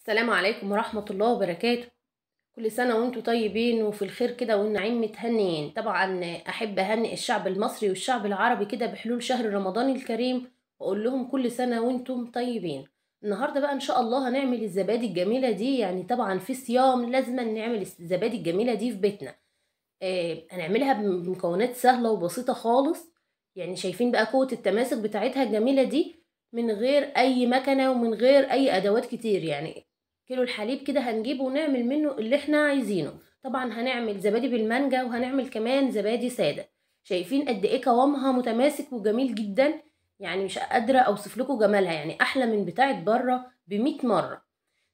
السلام عليكم ورحمة الله وبركاته كل سنة وانتم طيبين وفي الخير كده والنعيم متهنيين طبعا أحب أهنئ الشعب المصري والشعب العربي كده بحلول شهر رمضان الكريم وأقول لهم كل سنة وانتم طيبين النهاردة بقى إن شاء الله هنعمل الزبادي الجميلة دي يعني طبعا في صيام لازما نعمل الزبادي الجميلة دي في بيتنا آه هنعملها بمكونات سهلة وبسيطة خالص يعني شايفين بقى قوة التماسك بتاعتها الجميلة دي من غير أي مكنة ومن غير أي أدوات كتير يعني كيلو الحليب كده هنجيبه ونعمل منه اللي احنا عايزينه طبعا هنعمل زبادي بالمانجا وهنعمل كمان زبادي ساده شايفين قد ايه قوامها متماسك وجميل جدا يعني مش قادره اوصف لكم جمالها يعني احلى من بتاعه بره ب مره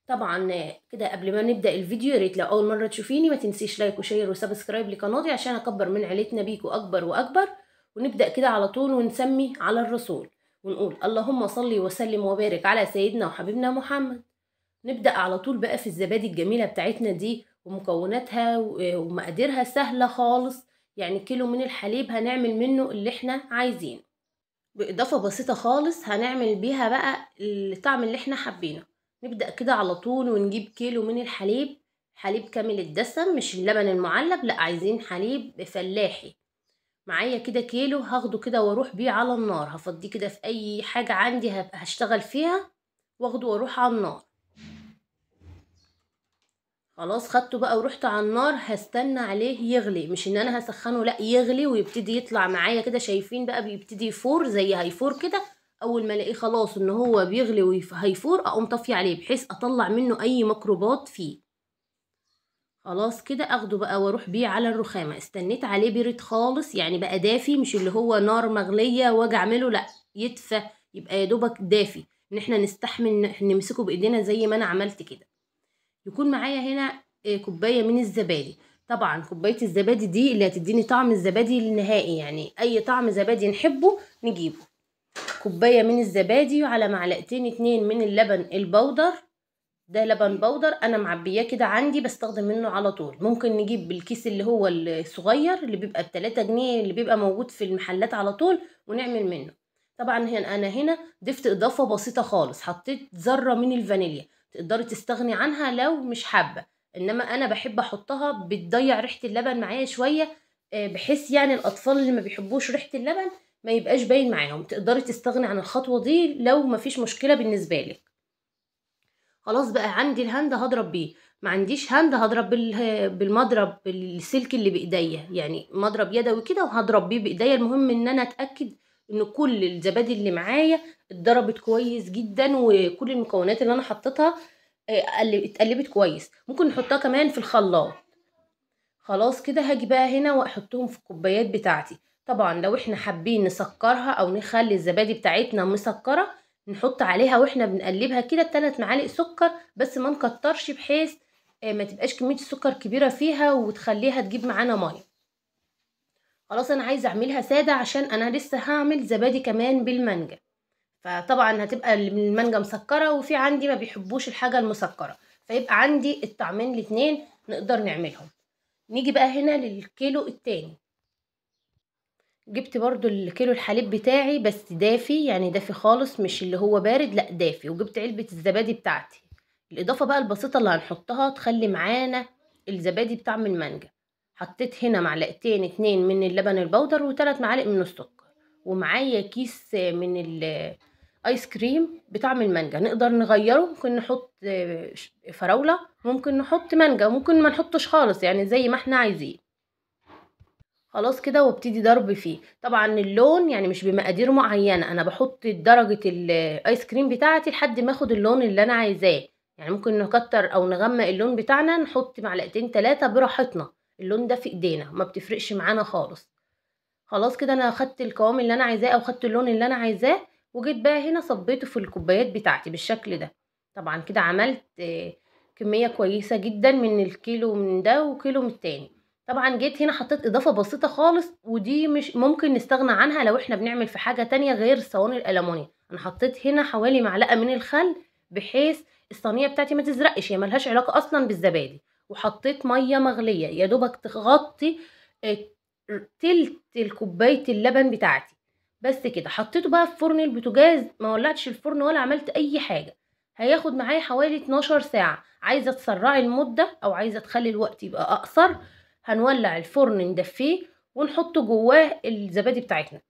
طبعا كده قبل ما نبدا الفيديو يا ريت لو اول مره تشوفيني ما تنسيش لايك وشير وسبسكرايب لقناتي عشان اكبر من عيلتنا بيكوا اكبر واكبر ونبدا كده على طول ونسمي على الرسول ونقول اللهم صل وسلم وبارك على سيدنا وحبيبنا محمد نبدأ على طول بقى في الزبادي الجميلة بتاعتنا دي ومكوناتها ومقاديرها سهلة خالص يعني كيلو من الحليب هنعمل منه اللي احنا عايزينه بإضافة بسيطة خالص هنعمل بيها بقى الطعم اللي احنا حابينه نبدأ كده على طول ونجيب كيلو من الحليب حليب كامل الدسم مش اللبن المعلب لا عايزين حليب فلاحي معايا كده كيلو هاخده كده واروح بيه على النار هفضيه كده في اي حاجة عندي هشتغل فيها واخده واروح على النار خلاص خدته بقى ورحت على النار هستنى عليه يغلي مش ان انا هسخنه لا يغلي ويبتدي يطلع معايا كده شايفين بقى بيبتدي يفور زي هيفور كده اول ما الاقيه خلاص ان هو بيغلي وهيفور اقوم طافيه عليه بحيث اطلع منه اي ميكروبات فيه خلاص كده اخده بقى واروح بيه على الرخامه استنيت عليه بيرد خالص يعني بقى دافي مش اللي هو نار مغليه واجي اعمله لا يدفى يبقى يا دوبك دافي ان احنا نستحمل نمسكه بايدينا زي ما انا عملت كده يكون معايا هنا آه، كوبايه من الزبادي طبعا كوبايه الزبادي دي اللي هتديني طعم الزبادي النهائي يعني اي طعم زبادي نحبه نجيبه كوبايه من الزبادي وعلى معلقتين اتنين من اللبن البودر ده لبن بودر انا معبياه كده عندي بستخدم منه على طول ممكن نجيب بالكيس اللي هو الصغير اللي بيبقى بتلاتة جنيه اللي بيبقى موجود في المحلات على طول ونعمل منه طبعا هنا انا هنا ضفت اضافه بسيطه خالص حطيت ذره من الفانيليا تقدري تستغني عنها لو مش حابه انما انا بحب احطها بتضيع ريحه اللبن معايا شويه آه، بحيث يعني الاطفال اللي ما بيحبوش ريحه اللبن ما يبقاش باين معاهم تقدري تستغني عن الخطوه دي لو ما فيش مشكله بالنسبه لك خلاص بقى عندي الهاند هضرب بيه ما عنديش هاند هضرب بالمضرب السلك اللي بايديا يعني مضرب يدوي كده وهضرب بيه بايديا المهم ان انا اتاكد ان كل الزبادي اللي معايا اتضربت كويس جدا وكل المكونات اللي انا حطيتها آه، اتقلبت كويس ممكن نحطها كمان في الخلاط خلاص كده هاجي بقى هنا واحطهم في الكوبايات بتاعتي طبعا لو احنا حابين نسكرها او نخلي الزبادي بتاعتنا مسكره نحط عليها واحنا بنقلبها كده ثلاث معالق سكر بس ما نكترش بحيث آه، ما تبقاش كميه السكر كبيره فيها وتخليها تجيب معانا ميه خلاص انا عايزه اعملها ساده عشان انا لسه هعمل زبادي كمان بالمانجا فطبعا هتبقى المانجا مسكره وفي عندي ما بيحبوش الحاجه المسكره فيبقى عندي الطعمين الاتنين نقدر نعملهم نيجي بقى هنا للكيلو التاني جبت برضو الكيلو الحليب بتاعي بس دافي يعني دافي خالص مش اللي هو بارد لا دافي وجبت علبة الزبادي بتاعتي الإضافة بقى البسيطة اللي هنحطها تخلي معانا الزبادي بطعم المانجا حطيت هنا معلقتين اتنين من اللبن البودر وثلاث معالق من السكر ومعايا كيس من الايس كريم بطعم المانجا نقدر نغيره ممكن نحط فراوله ممكن نحط مانجا ممكن ما نحطش خالص يعني زي ما احنا عايزين خلاص كده وابتدي ضرب فيه طبعا اللون يعني مش بمقادير معينه انا بحط درجه الايس كريم بتاعتي لحد ما اخد اللون اللي انا عايزاه يعني ممكن نكتر او نغمق اللون بتاعنا نحط معلقتين ثلاثه براحتنا اللون ده في ايدينا ما بتفرقش معانا خالص خلاص كده انا خدت القوام اللي انا عايزاه او خدت اللون اللي انا عايزاه وجيت بقى هنا صبيته في الكوبايات بتاعتي بالشكل ده طبعا كده عملت كمية كويسة جدا من الكيلو من ده وكيلو من التاني طبعا جيت هنا حطيت اضافة بسيطة خالص ودي مش ممكن نستغنى عنها لو احنا بنعمل في حاجة تانية غير صواني الالمونيا انا حطيت هنا حوالي معلقة من الخل بحيث الصينية بتاعتي ما تزرقش هي ملهاش علاقة اصلا بالزبادي وحطيت ميه مغليه يا دوبك تغطي آه، تلت الكوبايه اللبن بتاعتي بس كده حطيته بقى في فرن البوتجاز ما ولعتش الفرن ولا عملت اي حاجه هياخد معايا حوالي 12 ساعه عايزه تسرعي المده او عايزه تخلي الوقت يبقى اقصر هنولع الفرن ندفيه ونحط جواه الزبادي بتاعتنا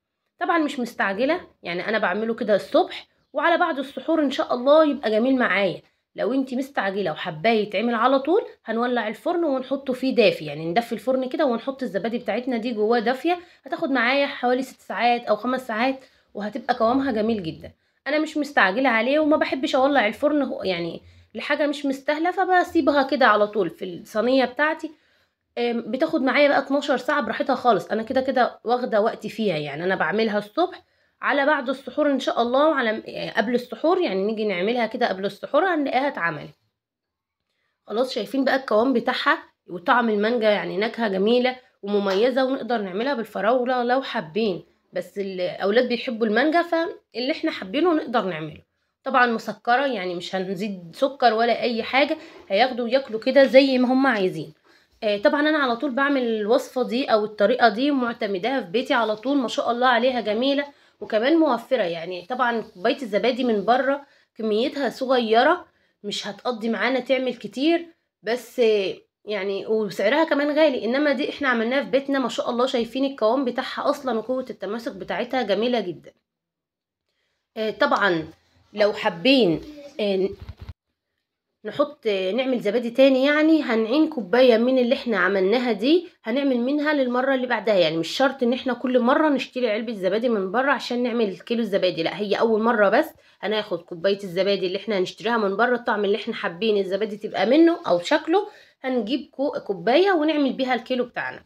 طبعا مش مستعجله يعني انا بعمله كده الصبح وعلى بعد السحور ان شاء الله يبقى جميل معايا لو انت مستعجله وحباه يتعمل على طول هنولع الفرن ونحطه فيه دافي يعني ندفي الفرن كده ونحط الزبادي بتاعتنا دي جواه دافيه هتاخد معايا حوالي ست ساعات او خمس ساعات وهتبقى قوامها جميل جدا انا مش مستعجله عليه وما بحبش اولع الفرن يعني لحاجه مش مستاهله فبسيبها كده على طول في الصينيه بتاعتي بتاخد معايا بقى 12 ساعه براحتها خالص انا كده كده واخده وقتي فيها يعني انا بعملها الصبح على بعد السحور ان شاء الله وعلى يعني قبل السحور يعني نيجي نعملها كده قبل السحور هنلاقيها اتعملت خلاص شايفين بقى الكوام بتاعها وطعم المانجا يعني نكهه جميله ومميزه ونقدر نعملها بالفراوله لو حابين بس الاولاد بيحبوا المانجا فاللي احنا حابينه نقدر نعمله طبعا مسكره يعني مش هنزيد سكر ولا اي حاجه هياخدوا وياكلوا كده زي ما هم عايزين آه، طبعا انا على طول بعمل الوصفه دي او الطريقه دي معتمداها في بيتي على طول ما شاء الله عليها جميله وكمان موفره يعني طبعا كوبايه الزبادي من بره كميتها صغيره مش هتقضي معانا تعمل كتير بس يعني وسعرها كمان غالي انما دي احنا عملناها في بيتنا ما شاء الله شايفين القوام بتاعها اصلا وقوه التماسك بتاعتها جميله جدا آه، طبعا لو حابين آه، نحط نعمل زبادي تاني يعني هنعين كوباية من اللي احنا عملناها دي هنعمل منها للمرة اللي بعدها يعني مش شرط ان احنا كل مرة نشتري علبة زبادي من بره عشان نعمل كيلو الزبادي لا هي اول مرة بس هناخد كوباية الزبادي اللي احنا هنشتريها من بره الطعم اللي احنا حابين الزبادي تبقى منه او شكله هنجيب كوباية ونعمل بيها الكيلو بتاعنا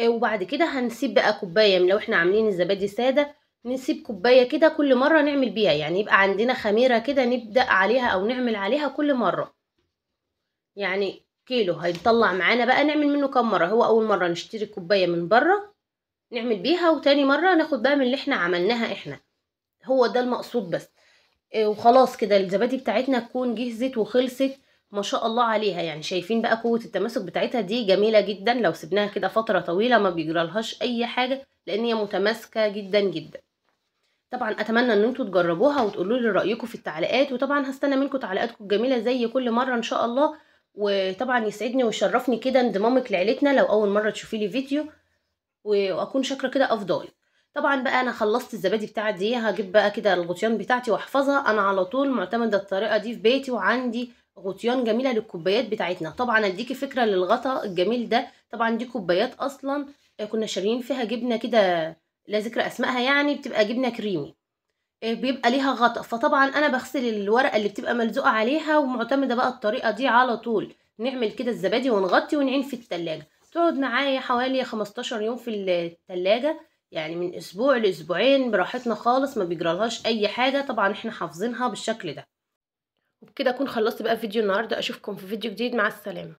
آه، وبعد كده هنسيب بقى كوباية لو احنا عاملين الزبادي سادة نسيب كوباية كده كل مرة نعمل بيها يعني يبقى عندنا خميرة كده نبدأ عليها أو نعمل عليها كل مرة يعني كيلو هيطلع معانا بقى نعمل منه كام مرة هو أول مرة نشتري كوباية من بره نعمل بيها وتاني مرة ناخد بقى من اللي احنا عملناها احنا هو ده المقصود بس آه، وخلاص كده الزبادي بتاعتنا تكون جهزت وخلصت ما شاء الله عليها يعني شايفين بقى قوة التماسك بتاعتها دي جميلة جدا لو سبناها كده فترة طويلة ما بيجرالهاش أي حاجة لأن هي متماسكة جدا جدا طبعا اتمنى ان انتوا تجربوها وتقولوا لي رايكم في التعليقات وطبعا هستنى منكم تعليقاتكم الجميله زي كل مره ان شاء الله وطبعا يسعدني ويشرفني كده انضمامك لعيلتنا لو اول مره تشوفي لي فيديو واكون شاكره كده افضل طبعا بقى انا خلصت الزبادي بتاعتي دي هجيب بقى كده الغطيان بتاعتي واحفظها انا على طول معتمده الطريقه دي في بيتي وعندي غطيان جميله للكوبايات بتاعتنا طبعا اديكي فكره للغطا الجميل ده طبعا دي كوبايات اصلا كنا شاريين فيها جبنه كده لا ذكر اسمائها يعني بتبقى جبنه كريمي آه، بيبقى ليها غطا فطبعا انا بغسل الورقه اللي بتبقى ملزوقه عليها ومعتمده بقى الطريقه دي على طول نعمل كده الزبادي ونغطي ونعين في التلاجة تقعد معايا حوالي 15 يوم في التلاجة يعني من اسبوع لاسبوعين براحتنا خالص ما بيجرالهاش اي حاجه طبعا احنا حافظينها بالشكل ده وبكده اكون خلصت بقى فيديو النهارده اشوفكم في فيديو جديد مع السلامه